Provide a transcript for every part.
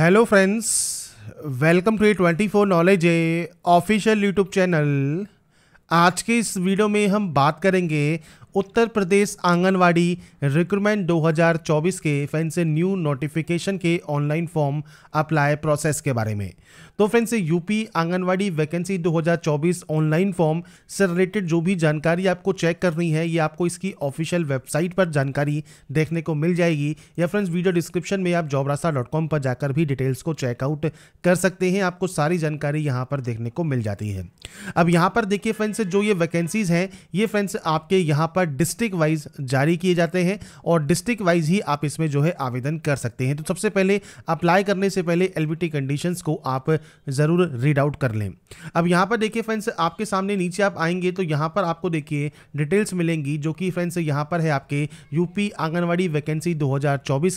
hello friends welcome to A twenty four knowledge A official YouTube channel आज के इस video में हम बात करेंगे उत्तर प्रदेश आंगनवाड़ी रिक्रूटमेंट 2024 के फ्रेंड्स न्यू नोटिफिकेशन के ऑनलाइन फॉर्म अप्लाई प्रोसेस के बारे में तो friends UP Anganwadi vacancy 2024 online form से रिलेटेड जो भी जानकारी आपको चेक करनी है ये आपको इसकी ऑफिशियल वेबसाइट पर जानकारी देखने को मिल जाएगी या फ्रेंड्स वीडियो डिस्क्रिप्शन में आप जॉबरासा पर जाकर भी डिटेल्स को चेकआउट कर सकते हैं आपको सारी जानकारी यहाँ पर देखने को मिल जाती है अब यहाँ पर देखिए फ्रेंड्स जो ये वैकेंसीज हैं ये फ्रेंड्स आपके यहाँ पर पर डिस्ट्रिक्ट वाइज जारी किए जाते हैं और डिस्ट्रिक्ट वाइज ही आप इसमें जो है आवेदन कर सकते हैं तो सबसे पहले अप्लाई करने से पहले एल कंडीशन को आप ज़रूर रीड आउट कर लें अब यहाँ पर देखिए फ्रेंड्स आपके सामने नीचे आप आएंगे तो यहाँ पर आपको देखिए डिटेल्स मिलेंगी जो कि फ्रेंड्स यहाँ पर है आपके यूपी आंगनवाड़ी वैकेंसी दो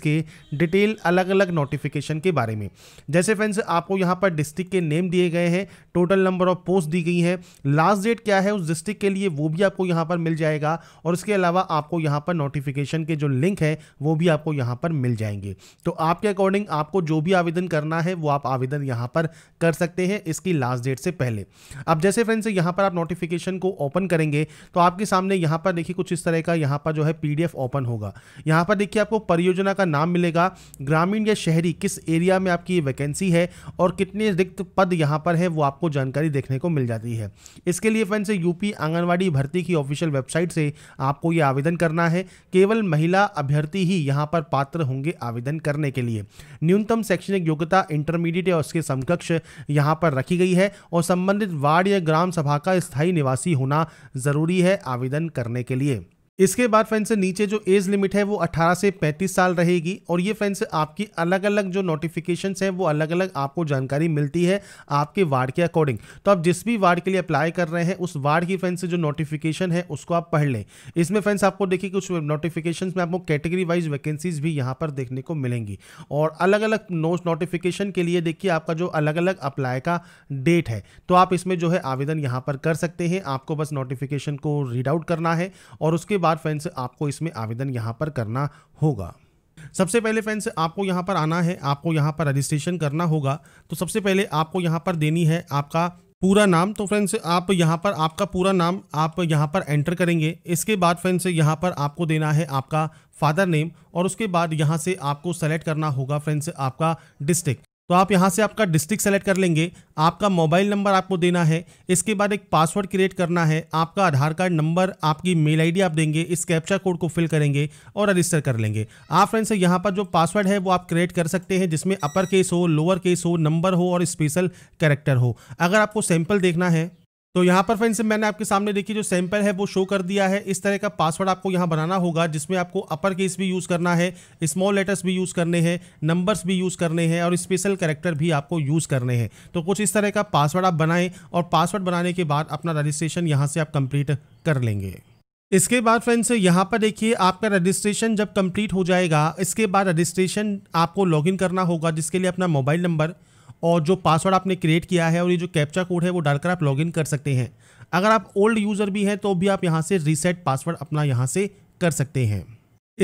के डिटेल अलग अलग नोटिफिकेशन के बारे में जैसे फ्रेंड्स आपको यहाँ पर डिस्ट्रिक्ट के नेम दिए गए हैं टोटल नंबर ऑफ पोस्ट दी गई है लास्ट डेट क्या है उस डिस्ट्रिक्ट के लिए वो भी आपको यहां पर मिल जाएगा और उसके अलावा आपको यहाँ पर नोटिफिकेशन के जो लिंक है वो भी आपको यहाँ पर मिल जाएंगे तो आपके अकॉर्डिंग आपको जो भी आवेदन करना है वो आप आवेदन यहाँ पर कर सकते हैं इसकी लास्ट डेट से पहले अब जैसे फ्रेंड्स यहाँ पर आप नोटिफिकेशन को ओपन करेंगे तो आपके सामने यहाँ पर देखिए कुछ इस तरह का यहाँ पर जो है पी ओपन होगा यहाँ पर देखिए आपको परियोजना का नाम मिलेगा ग्रामीण या शहरी किस एरिया में आपकी वैकेंसी है और कितने रिक्त पद यहाँ पर है वो आपको जानकारी देखने को मिल जाती है इसके लिए फ्रेंड्स यूपी आंगनवाड़ी भर्ती की ऑफिशियल वेबसाइट से आपको ये आवेदन करना है केवल महिला अभ्यर्थी ही यहाँ पर पात्र होंगे आवेदन करने के लिए न्यूनतम शैक्षणिक योग्यता इंटरमीडिएट या उसके समकक्ष यहाँ पर रखी गई है और संबंधित वार्ड या ग्राम सभा का स्थायी निवासी होना जरूरी है आवेदन करने के लिए इसके बाद फ्रेंड्स नीचे जो एज लिमिट है वो 18 से 35 साल रहेगी और ये फ्रेंड्स आपकी अलग अलग जो नोटिफिकेशंस हैं वो अलग अलग आपको जानकारी मिलती है आपके वार्ड के अकॉर्डिंग तो आप जिस भी वार्ड के लिए अप्लाई कर रहे हैं उस वार्ड की फ्रेंड्स जो नोटिफिकेशन है उसको आप पढ़ लें इसमें फ्रेंड्स आपको देखिए कुछ नोटिफिकेशन में आपको कैटेगरी वाइज वैकेंसीज भी यहाँ पर देखने को मिलेंगी और अलग अलग नोटिफिकेशन के लिए देखिए आपका जो अलग अलग अप्लाई का डेट है तो आप इसमें जो है आवेदन यहाँ पर कर सकते हैं आपको बस नोटिफिकेशन को रीड आउट करना है और उसके बाद फैंस आपको इसमें आवेदन यहाँ पर करना होगा सबसे पहले फ्रेंड्स आपको यहाँ पर आना है आपको यहाँ पर रजिस्ट्रेशन करना होगा तो सबसे पहले आपको यहाँ पर देनी है आपका पूरा नाम तो फ्रेंड्स आप यहाँ पर आपका पूरा नाम आप यहाँ पर एंटर करेंगे इसके बाद फ्रेंड्स यहाँ पर आपको देना है आपका फादर नेम और उसके बाद यहाँ से आपको सेलेक्ट करना होगा फ्रेंड्स आपका डिस्ट्रिक्ट तो आप यहाँ से आपका डिस्ट्रिक्ट सेलेक्ट कर लेंगे आपका मोबाइल नंबर आपको देना है इसके बाद एक पासवर्ड क्रिएट करना है आपका आधार कार्ड नंबर आपकी मेल आईडी आप देंगे इस कैप्चा कोड को फिल करेंगे और रजिस्टर कर लेंगे आप फ्रेंड्स यहाँ पर जो पासवर्ड है वो आप क्रिएट कर सकते हैं जिसमें अपर केस हो लोअर केस हो नंबर हो और स्पेशल कैरेक्टर हो अगर आपको सैंपल देखना है तो यहाँ पर फ्रेंड्स मैंने आपके सामने देखिए जो सैंपल है वो शो कर दिया है इस तरह का पासवर्ड आपको यहाँ बनाना होगा जिसमें आपको अपर केस भी यूज़ करना है स्मॉल लेटर्स भी यूज़ करने हैं नंबर्स भी यूज़ करने हैं और स्पेशल करेक्टर भी आपको यूज़ करने हैं तो कुछ इस तरह का पासवर्ड आप बनाएं और पासवर्ड बनाने के बाद अपना रजिस्ट्रेशन यहाँ से आप कम्प्लीट कर लेंगे इसके बाद फ्रेंड्स यहाँ पर देखिए आपका रजिस्ट्रेशन जब कम्प्लीट हो जाएगा इसके बाद रजिस्ट्रेशन आपको लॉग करना होगा जिसके लिए अपना मोबाइल नंबर और जो पासवर्ड आपने क्रिएट किया है और ये जो कैप्चा कोड है वो डालकर आप लॉगिन कर सकते हैं अगर आप ओल्ड यूज़र भी हैं तो भी आप यहाँ से रीसेट पासवर्ड अपना यहाँ से कर सकते हैं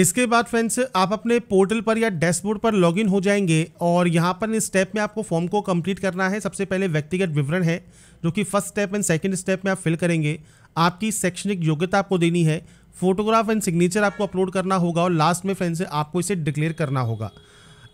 इसके बाद फ्रेंड्स आप अपने पोर्टल पर या डैशबोर्ड पर लॉगिन हो जाएंगे और यहाँ पर इस स्टेप में आपको फॉर्म को कंप्लीट करना है सबसे पहले व्यक्तिगत विवरण है जो कि first step and second step में आप फिल करेंगे आपकी शैक्षणिक योग्यता आपको देनी है फोटोग्राफ एंड सिग्नेचर आपको अपलोड करना होगा और लास्ट में फ्रेंड्स आपको इसे डिक्लेयर करना होगा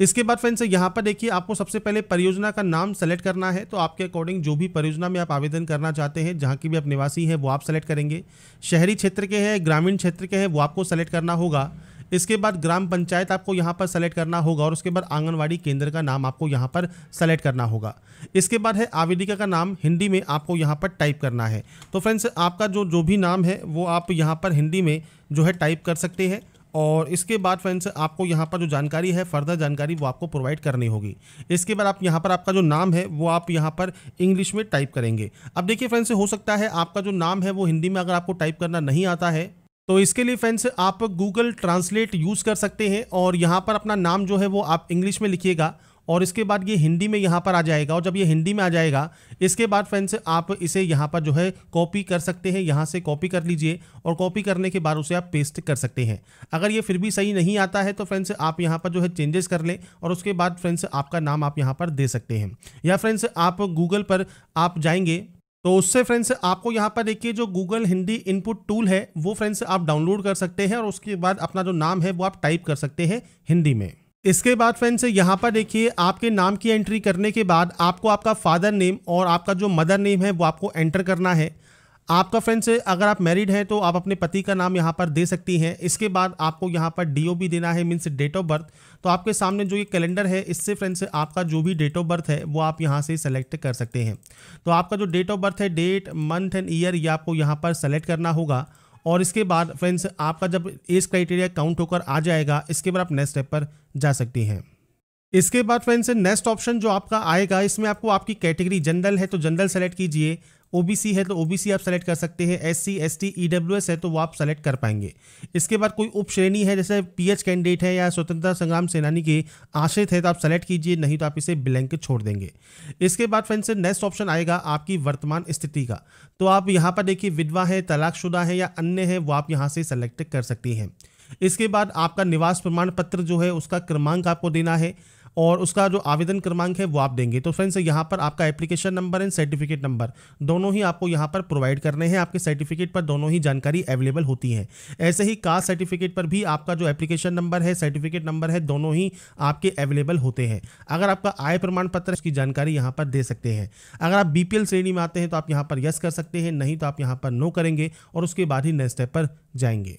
इसके बाद फ्रेंड्स यहाँ पर देखिए आपको सबसे पहले परियोजना का नाम सेलेक्ट करना है तो आपके अकॉर्डिंग जो भी परियोजना में आप आवेदन करना चाहते हैं जहाँ की भी आप निवासी हैं वो आप सेलेक्ट करेंगे शहरी क्षेत्र के हैं ग्रामीण क्षेत्र के हैं वो आपको सेलेक्ट करना होगा इसके बाद ग्राम पंचायत आपको यहाँ पर सेलेक्ट करना होगा और उसके बाद आंगनवाड़ी केंद्र का नाम आपको यहाँ पर सेलेक्ट करना होगा इसके बाद है आवेदिका का नाम हिंदी में आपको यहाँ पर टाइप करना है तो फ्रेंड्स आपका जो जो भी नाम है वो आप यहाँ पर हिंदी में जो है टाइप कर सकते हैं और इसके बाद फ्रेंड्स आपको यहाँ पर जो जानकारी है फर्दर जानकारी वो आपको प्रोवाइड करनी होगी इसके बाद आप यहाँ पर आपका जो नाम है वो आप यहाँ पर इंग्लिश में टाइप करेंगे अब देखिए फ्रेंड्स हो सकता है आपका जो नाम है वो हिंदी में अगर आपको टाइप करना नहीं आता है तो इसके लिए फ्रेंड्स आप गूगल ट्रांसलेट यूज़ कर सकते हैं और यहाँ पर अपना नाम जो है वो आप इंग्लिश में लिखिएगा और इसके बाद ये हिंदी में यहाँ पर आ जाएगा और जब ये हिंदी में आ जाएगा इसके बाद फ्रेंड्स आप इसे यहाँ पर जो है कॉपी कर सकते हैं यहाँ से कॉपी कर लीजिए और कॉपी करने के बाद उसे आप पेस्ट कर सकते हैं अगर ये फिर भी सही नहीं आता है तो फ्रेंड्स आप यहाँ पर जो है चेंजेस कर लें और उसके बाद फ्रेंड्स आपका नाम आप यहाँ पर दे सकते हैं या फ्रेंड्स आप गूगल पर आप जाएंगे तो उससे फ्रेंड्स आपको यहाँ पर देखिए जो गूगल हिंदी इनपुट टूल है वो फ्रेंड्स आप डाउनलोड कर सकते हैं और उसके बाद अपना जो नाम है वो आप टाइप कर सकते हैं हिंदी में इसके बाद फ्रेंड्स यहाँ पर देखिए आपके नाम की एंट्री करने के बाद आपको आपका फादर नेम और आपका जो मदर नेम है वो आपको एंटर करना है आपका फ्रेंड्स अगर आप मैरिड हैं तो आप अपने पति का नाम यहाँ पर दे सकती हैं इसके बाद आपको यहाँ पर डी देना है मीन्स डेट ऑफ बर्थ तो आपके सामने जो ये कैलेंडर है इससे फ्रेंड्स आपका जो भी डेट ऑफ बर्थ है वो आप यहाँ से सेलेक्ट कर सकते हैं तो आपका जो डेट ऑफ बर्थ है डेट मंथ एंड ईयर ये आपको यहाँ पर सेलेक्ट करना होगा और इसके बाद फ्रेंड्स आपका जब एज क्राइटेरिया काउंट होकर आ जाएगा इसके बाद आप नेक्स्ट स्टेप पर जा सकती हैं इसके बाद फ्रेंड्स नेक्स्ट ऑप्शन जो आपका आएगा इसमें आपको आपकी कैटेगरी जनरल है तो जनरल सेलेक्ट कीजिए ओबीसी है तो ओबीसी आप सेलेक्ट कर सकते हैं एससी एसटी ईडब्ल्यूएस है तो वो आप सेलेक्ट कर पाएंगे इसके बाद कोई उप श्रेणी है जैसे पीएच कैंडिडेट है या स्वतंत्रता संग्राम सेनानी के आश्रित है तो आप सेलेक्ट कीजिए नहीं तो आप इसे ब्लैंक छोड़ देंगे इसके बाद फ्रेंड से नेक्स्ट ऑप्शन आएगा आपकी वर्तमान स्थिति का तो आप यहाँ पर देखिए विधवा है तलाकशुदा है या अन्य है वो आप यहाँ से सेलेक्ट कर सकती हैं इसके बाद आपका निवास प्रमाण पत्र जो है उसका क्रमांक आपको देना है और उसका जो आवेदन क्रमांक है वो आप देंगे तो फ्रेंड्स यहाँ पर आपका application number and certificate number दोनों ही आपको यहाँ पर प्रोवाइड करने हैं आपके सर्टिफिकेट पर दोनों ही जानकारी अवेलेबल होती है ऐसे ही कास्ट सर्टिफिकेट पर भी आपका जो एप्लीकेशन नंबर है सर्टिफिकेट नंबर है दोनों ही आपके अवेलेबल होते हैं अगर आपका आय प्रमाण पत्र की जानकारी यहाँ पर दे सकते हैं अगर आप बी श्रेणी में आते हैं तो आप यहाँ पर यस कर सकते हैं नहीं तो आप यहाँ पर नो करेंगे और उसके बाद ही नेक्स्ट स्टेप पर जाएंगे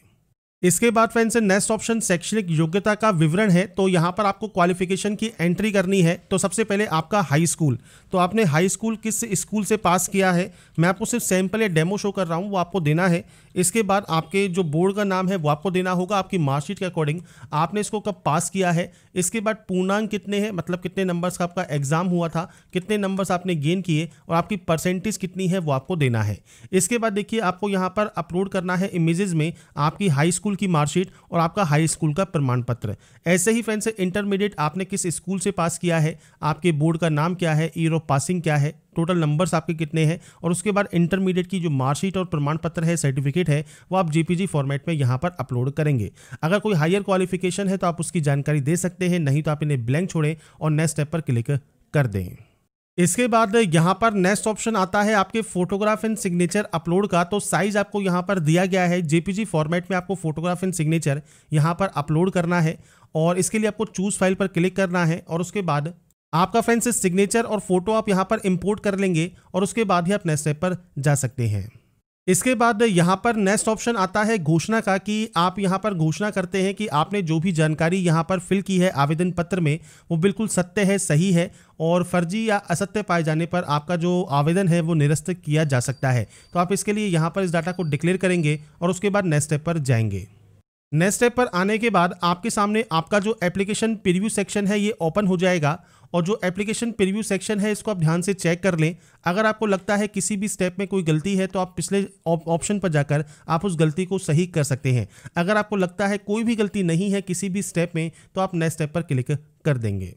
इसके बाद फ्रेंड्स नेक्स्ट ऑप्शन शैक्षणिक योग्यता का विवरण है तो यहाँ पर आपको क्वालिफिकेशन की एंट्री करनी है तो सबसे पहले आपका हाई स्कूल तो आपने हाई स्कूल किस स्कूल से पास किया है मैं आपको सिर्फ सैंपल या डेमो शो कर रहा हूँ वो आपको देना है इसके बाद आपके जो बोर्ड का नाम है वो आपको देना होगा आपकी मार्कशीट के अकॉर्डिंग आपने इसको कब पास किया है इसके बाद पूर्णांक कितने हैं मतलब कितने नंबर्स का आपका एग्ज़ाम हुआ था कितने नंबर्स आपने गेन किए और आपकी परसेंटेज कितनी है वो आपको देना है इसके बाद देखिए आपको यहाँ पर अपलोड करना है इमेजेज़ में आपकी हाई स्कूल स्कूल की मार्कशीट और आपका हाई स्कूल का प्रमाण पत्र ऐसे ही फ्रेंड्स इंटरमीडिएट आपने किस स्कूल से पास किया है आपके बोर्ड का नाम क्या है ईयर ऑफ पासिंग क्या है टोटल नंबर्स आपके कितने हैं और उसके बाद इंटरमीडिएट की जो मार्कशीट और प्रमाण पत्र है सर्टिफिकेट है वो आप जेपीजी फॉर्मेट में यहाँ पर अपलोड करेंगे अगर कोई हायर क्वालिफिकेशन है तो आप उसकी जानकारी दे सकते हैं नहीं तो आप इन्हें ब्लैंक छोड़ें और नेक्स्ट स्टेप पर क्लिक कर दें इसके बाद यहाँ पर नेक्स्ट ऑप्शन आता है आपके फोटोग्राफ एंड सिग्नेचर अपलोड का तो साइज आपको यहाँ पर दिया गया है जेपीजी फॉर्मेट में आपको फोटोग्राफ एंड सिग्नेचर यहाँ पर अपलोड करना है और इसके लिए आपको चूज फाइल पर क्लिक करना है और उसके बाद आपका फ्रेंड्स सिग्नेचर और फोटो आप यहाँ पर इम्पोर्ट कर लेंगे और उसके बाद ही आप नेक्स्ट स्टेप पर जा सकते हैं इसके बाद यहाँ पर नेक्स्ट ऑप्शन आता है घोषणा का कि आप यहाँ पर घोषणा करते हैं कि आपने जो भी जानकारी यहाँ पर फिल की है आवेदन पत्र में वो बिल्कुल सत्य है सही है और फर्जी या असत्य पाए जाने पर आपका जो आवेदन है वो निरस्त किया जा सकता है तो आप इसके लिए यहाँ पर इस डाटा को डिक्लेयर करेंगे और उसके बाद नेक्स्ट स्टेप पर जाएंगे नेक्स्ट स्टेप पर आने के बाद आपके सामने आपका जो एप्लीकेशन प्रीव्यू सेक्शन है ये ओपन हो जाएगा और जो एप्लीकेशन प्रीव्यू सेक्शन है इसको आप ध्यान से चेक कर लें अगर आपको लगता है किसी भी स्टेप में कोई गलती है तो आप पिछले ऑप्शन पर जाकर आप उस गलती को सही कर सकते हैं अगर आपको लगता है कोई भी गलती नहीं है किसी भी स्टेप में तो आप नेक्स्ट स्टेप पर क्लिक कर देंगे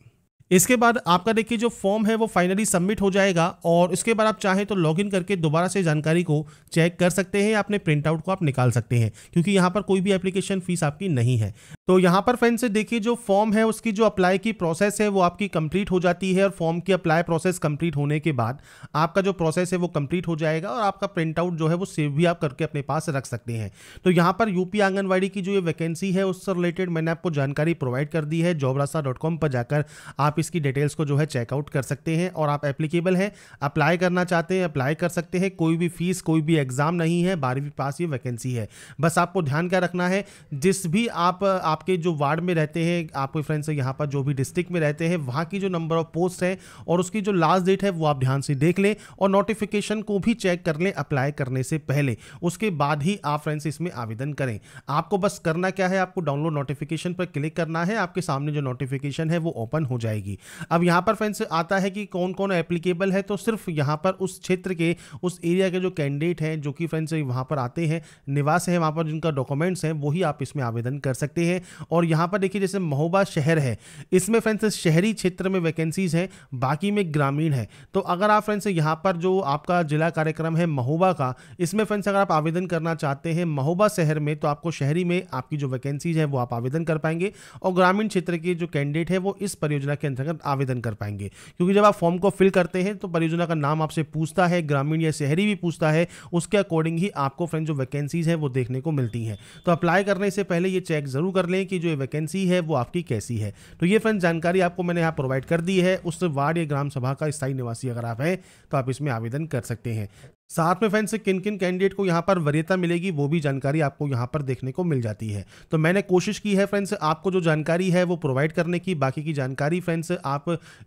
इसके बाद आपका देखिए जो फॉर्म है वो फाइनली सबमिट हो जाएगा और इसके बाद आप चाहें तो लॉगिन करके दोबारा से जानकारी को चेक कर सकते हैं या अपने प्रिंटआउट को आप निकाल सकते हैं क्योंकि यहाँ पर कोई भी एप्लीकेशन फीस आपकी नहीं है तो यहाँ पर फ्रेंड से देखिए जो फॉर्म है उसकी जो अप्लाई की प्रोसेस है वो आपकी कंप्लीट हो जाती है और फॉर्म की अप्लाई प्रोसेस कंप्लीट होने के बाद आपका जो प्रोसेस है वो कंप्लीट हो जाएगा और आपका प्रिंट आउट जो है वो सेव भी आप करके अपने पास रख सकते हैं तो यहाँ पर यूपी आंगनबाड़ी की जो ये वैकेंसी है उससे रिलेटेड मैंने आपको जानकारी प्रोवाइड कर दी है जॉबरासा पर जाकर आप इसकी डिटेल्स को जो है चेकआउट कर सकते हैं और आप एप्लीकेबल हैं अप्लाई करना चाहते हैं अप्लाई कर सकते हैं कोई भी फीस कोई भी एग्ज़ाम नहीं है बारहवीं पास ये वैकेंसी है बस आपको ध्यान क्या रखना है जिस भी आप आपके जो वार्ड में रहते हैं आपके फ्रेंड्स यहाँ पर जो भी डिस्ट्रिक्ट में रहते हैं वहाँ की जो नंबर ऑफ पोस्ट है और उसकी जो लास्ट डेट है वो आप ध्यान से देख लें और नोटिफिकेशन को भी चेक कर लें अप्लाई करने से पहले उसके बाद ही आप फ्रेंड्स इसमें आवेदन करें आपको बस करना क्या है आपको डाउनलोड नोटिफिकेशन पर क्लिक करना है आपके सामने जो नोटिफिकेशन है वो ओपन हो जाएगी अब यहाँ पर फ्रेंड्स आता है कि कौन कौन एप्लीकेबल है तो सिर्फ यहाँ पर उस क्षेत्र के उस एरिया के जो कैंडिडेट हैं जो कि फ्रेंड्स वहाँ पर आते हैं निवास है वहाँ पर जिनका डॉक्यूमेंट्स हैं वही आप इसमें आवेदन कर सकते हैं और यहाँ पर देखिए जैसे महोबा शहर है इसमें फ्रेंड्स शहरी क्षेत्र में वैकेंसीज हैं बाकी में ग्रामीण है तो अगर आप फ्रेंड्स यहाँ पर जो आपका जिला कार्यक्रम है महोबा का इसमें फ्रेंड्स अगर आप आवेदन करना चाहते हैं महोबा शहर में तो आपको शहरी में आपकी जो वैकेंसीज है वो आप आवेदन कर पाएंगे और ग्रामीण क्षेत्र के जो कैंडिडेट है वो इस परियोजना के अंतर्गत आवेदन कर पाएंगे क्योंकि जब आप फॉर्म को फिल करते हैं तो परियोजना का नाम आपसे पूछता है ग्रामीण या शहरी भी पूछता है उसके अकॉर्डिंग ही आपको फ्रेंड जो वैकेंसीज है वो देखने को मिलती है तो अप्लाई करने से पहले ये चेक जरूर कर लें हैं कि जो वैकेंसी है वो आपकी कैसी है तो ये फ्रेंड जानकारी आपको मैंने यहाँ प्रोवाइड कर दी है उस वार्ड या ग्राम सभा का स्थायी निवासी अगर आप हैं तो आप इसमें आवेदन कर सकते हैं साथ में फ्रेंड्स किन किन कैंडिडेट को यहाँ पर वरीयता मिलेगी वो भी जानकारी आपको यहाँ पर देखने को मिल जाती है तो मैंने कोशिश की है फ्रेंड्स आपको जो जानकारी है वो प्रोवाइड करने की बाकी की जानकारी फ्रेंड्स आप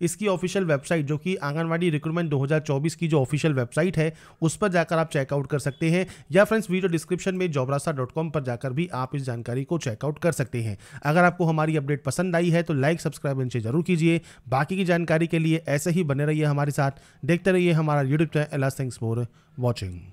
इसकी ऑफिशियल वेबसाइट जो कि आंगनवाड़ी रिक्रूटमेंट 2024 की जो ऑफिशियल वेबसाइट है उस पर जाकर आप चेकआउट कर सकते हैं या फ्रेंड्स वीडियो डिस्क्रिप्शन में जॉबरासा पर जाकर भी आप इस जानकारी को चेकआउट कर सकते हैं अगर आपको हमारी अपडेट पसंद आई है तो लाइक सब्सक्राइब इनसे जरूर कीजिए बाकी की जानकारी के लिए ऐसे ही बने रहिए हमारे साथ देखते रहिए हमारा YouTube channel alas things more watching